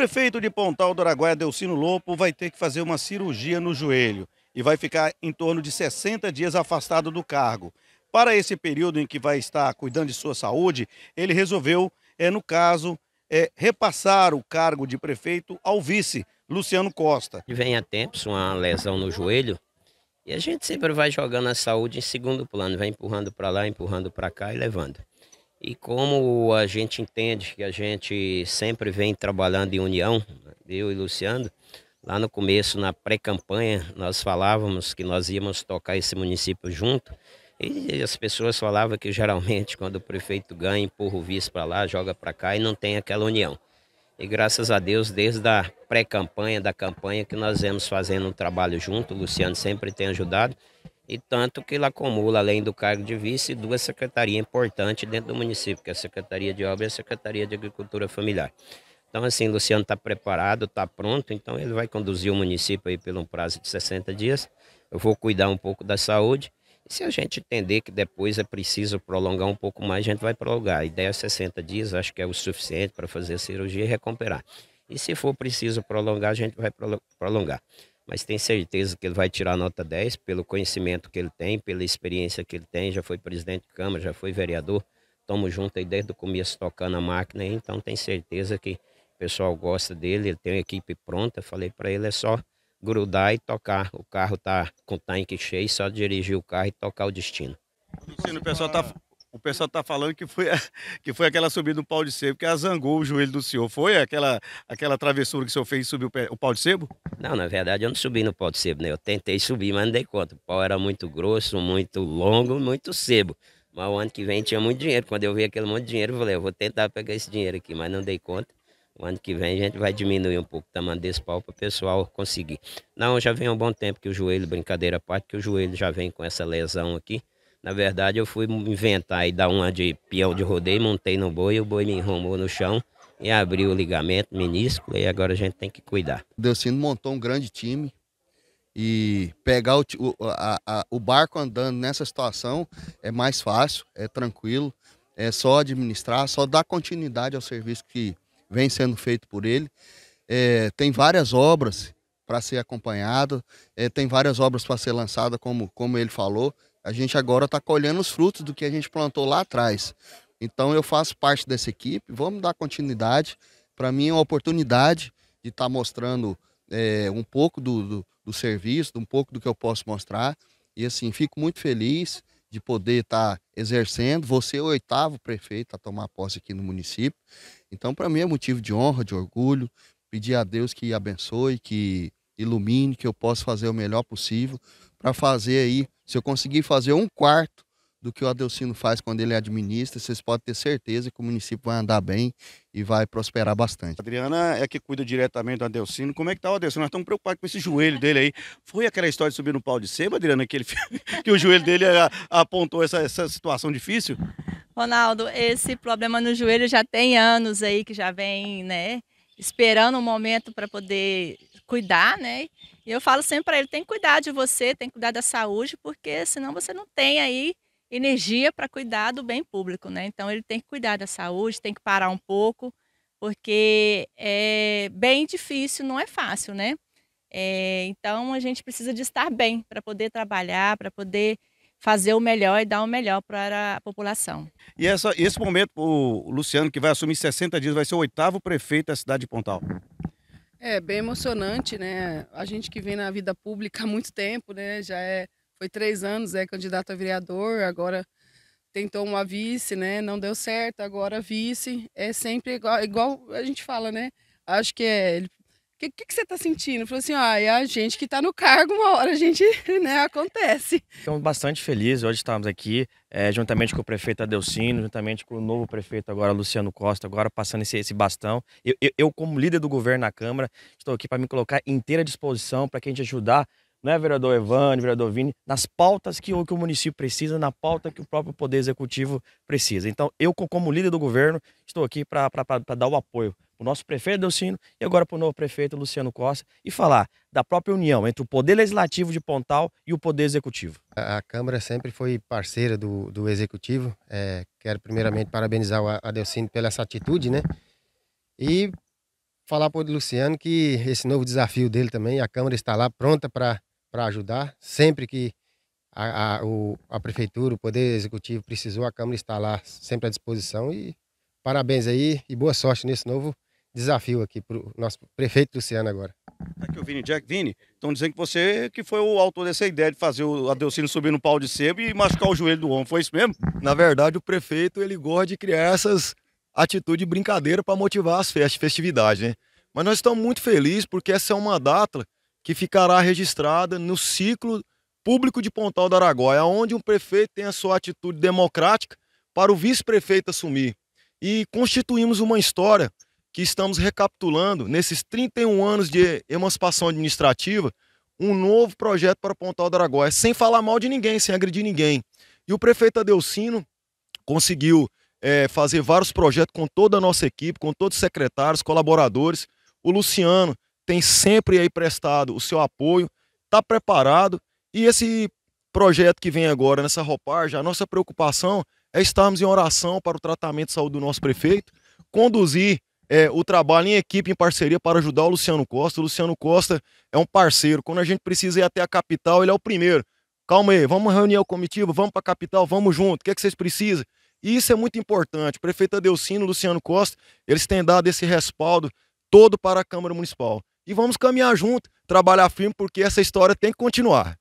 Prefeito de Pontal do Araguaia, Delcino Lopo, vai ter que fazer uma cirurgia no joelho e vai ficar em torno de 60 dias afastado do cargo. Para esse período em que vai estar cuidando de sua saúde, ele resolveu, é, no caso, é, repassar o cargo de prefeito ao vice, Luciano Costa. Vem a tempos uma lesão no joelho e a gente sempre vai jogando a saúde em segundo plano, vai empurrando para lá, empurrando para cá e levando. E como a gente entende que a gente sempre vem trabalhando em união, né, eu e Luciano, lá no começo, na pré-campanha, nós falávamos que nós íamos tocar esse município junto. E as pessoas falavam que geralmente quando o prefeito ganha, empurra o vice para lá, joga para cá e não tem aquela união. E graças a Deus, desde a pré-campanha, da campanha, que nós vemos fazendo um trabalho junto, o Luciano sempre tem ajudado e tanto que ele acumula, além do cargo de vice, duas secretarias importantes dentro do município, que é a Secretaria de Obras e a Secretaria de Agricultura Familiar. Então, assim, Luciano está preparado, está pronto, então ele vai conduzir o município aí por um prazo de 60 dias. Eu vou cuidar um pouco da saúde. E se a gente entender que depois é preciso prolongar um pouco mais, a gente vai prolongar. A ideia é 60 dias, acho que é o suficiente para fazer a cirurgia e recuperar. E se for preciso prolongar, a gente vai prolongar mas tem certeza que ele vai tirar nota 10 pelo conhecimento que ele tem, pela experiência que ele tem, já foi presidente de Câmara, já foi vereador, estamos juntos aí desde o começo tocando a máquina, então tem certeza que o pessoal gosta dele, ele tem uma equipe pronta, falei para ele, é só grudar e tocar, o carro tá com o tanque cheio, só dirigir o carro e tocar o destino. o pessoal tá o pessoal está falando que foi, a, que foi aquela subida do pau de sebo que azangou o joelho do senhor. Foi aquela, aquela travessura que o senhor fez e subiu o, o pau de sebo? Não, na verdade eu não subi no pau de sebo, né? Eu tentei subir, mas não dei conta. O pau era muito grosso, muito longo, muito sebo. Mas o ano que vem tinha muito dinheiro. Quando eu vi aquele monte de dinheiro, eu falei, eu vou tentar pegar esse dinheiro aqui, mas não dei conta. O ano que vem a gente vai diminuir um pouco o tamanho desse pau para o pessoal conseguir. Não, já vem um bom tempo que o joelho, brincadeira à parte, que o joelho já vem com essa lesão aqui. Na verdade, eu fui inventar e dar uma de peão de rodeio, montei no boi, o boi me enromou no chão e abriu o ligamento, menisco, e agora a gente tem que cuidar. O montou um grande time e pegar o, o, a, a, o barco andando nessa situação é mais fácil, é tranquilo, é só administrar, só dar continuidade ao serviço que vem sendo feito por ele. É, tem várias obras para ser acompanhado é, tem várias obras para ser lançada, como, como ele falou. A gente agora está colhendo os frutos do que a gente plantou lá atrás. Então eu faço parte dessa equipe, vamos dar continuidade. Para mim é uma oportunidade de estar tá mostrando é, um pouco do, do, do, serviço, um pouco do que eu posso mostrar. E assim, fico muito feliz de poder estar tá exercendo. Você é o oitavo prefeito a tomar posse aqui no município. Então, para mim é motivo de honra, de orgulho. Pedir a Deus que abençoe, que ilumine, que eu possa fazer o melhor possível para fazer aí. Se eu conseguir fazer um quarto do que o Adelcino faz quando ele é administra, vocês podem ter certeza que o município vai andar bem e vai prosperar bastante. A Adriana é que cuida diretamente do Adelcino. Como é que tá o Adelcino? Nós estamos preocupados com esse joelho dele aí. Foi aquela história de subir no pau de seba, Adriana, que, ele, que o joelho dele é, apontou essa, essa situação difícil? Ronaldo, esse problema no joelho já tem anos aí que já vem, né? Esperando um momento para poder cuidar, né? E eu falo sempre para ele: tem que cuidar de você, tem que cuidar da saúde, porque senão você não tem aí energia para cuidar do bem público, né? Então ele tem que cuidar da saúde, tem que parar um pouco, porque é bem difícil, não é fácil, né? É, então a gente precisa de estar bem para poder trabalhar, para poder fazer o melhor e dar o melhor para a população. E essa, esse momento, o Luciano, que vai assumir 60 dias, vai ser o oitavo prefeito da cidade de Pontal. É bem emocionante, né? A gente que vem na vida pública há muito tempo, né? Já é, foi três anos, é candidato a vereador, agora tentou uma vice, né? Não deu certo, agora vice. É sempre igual, igual a gente fala, né? Acho que é, ele que, que, que você está sentindo? Falou assim, ó, ah, é a gente que está no cargo, uma hora a gente, né, acontece. Estamos bastante felizes, hoje estamos aqui, é, juntamente com o prefeito Adelcino, juntamente com o novo prefeito agora, Luciano Costa, agora passando esse, esse bastão. Eu, eu, eu, como líder do governo na Câmara, estou aqui para me colocar inteira à disposição para que a gente ajudar né, vereador Evandro, vereador Vini, nas pautas que o, que o município precisa, na pauta que o próprio Poder Executivo precisa. Então, eu, como líder do governo, estou aqui para dar o apoio o nosso prefeito Delcino e agora para o novo prefeito Luciano Costa e falar da própria união entre o Poder Legislativo de Pontal e o Poder Executivo. A Câmara sempre foi parceira do, do Executivo. É, quero primeiramente parabenizar o Adelcino Delcino pela essa atitude, né? E falar para o Luciano que esse novo desafio dele também, a Câmara está lá pronta para ajudar. Sempre que a, a, o, a Prefeitura, o Poder Executivo precisou, a Câmara está lá sempre à disposição. E parabéns aí e boa sorte nesse novo desafio aqui para o nosso prefeito Luciano agora. Tá aqui o Vini Jack. Vini, estão dizendo que você que foi o autor dessa ideia de fazer o Adelcino subir no pau de sebo e machucar o joelho do homem, foi isso mesmo? Na verdade, o prefeito ele gosta de criar essas atitudes de brincadeira para motivar as festas, festividades, né? Mas nós estamos muito felizes porque essa é uma data que ficará registrada no ciclo público de Pontal do Araguaia, onde um prefeito tem a sua atitude democrática para o vice-prefeito assumir. E constituímos uma história que estamos recapitulando, nesses 31 anos de emancipação administrativa, um novo projeto para Pontal do Araguaia, sem falar mal de ninguém, sem agredir ninguém. E o prefeito Adelcino conseguiu é, fazer vários projetos com toda a nossa equipe, com todos os secretários, colaboradores. O Luciano tem sempre aí prestado o seu apoio, está preparado e esse projeto que vem agora nessa roupagem, a nossa preocupação é estarmos em oração para o tratamento de saúde do nosso prefeito, conduzir é, o trabalho em equipe, em parceria para ajudar o Luciano Costa. O Luciano Costa é um parceiro. Quando a gente precisa ir até a capital, ele é o primeiro. Calma aí, vamos reunir o comitivo, vamos para a capital, vamos junto. O que, é que vocês precisam? E isso é muito importante. Prefeita Delcino, Luciano Costa, eles têm dado esse respaldo todo para a Câmara Municipal. E vamos caminhar junto, trabalhar firme, porque essa história tem que continuar.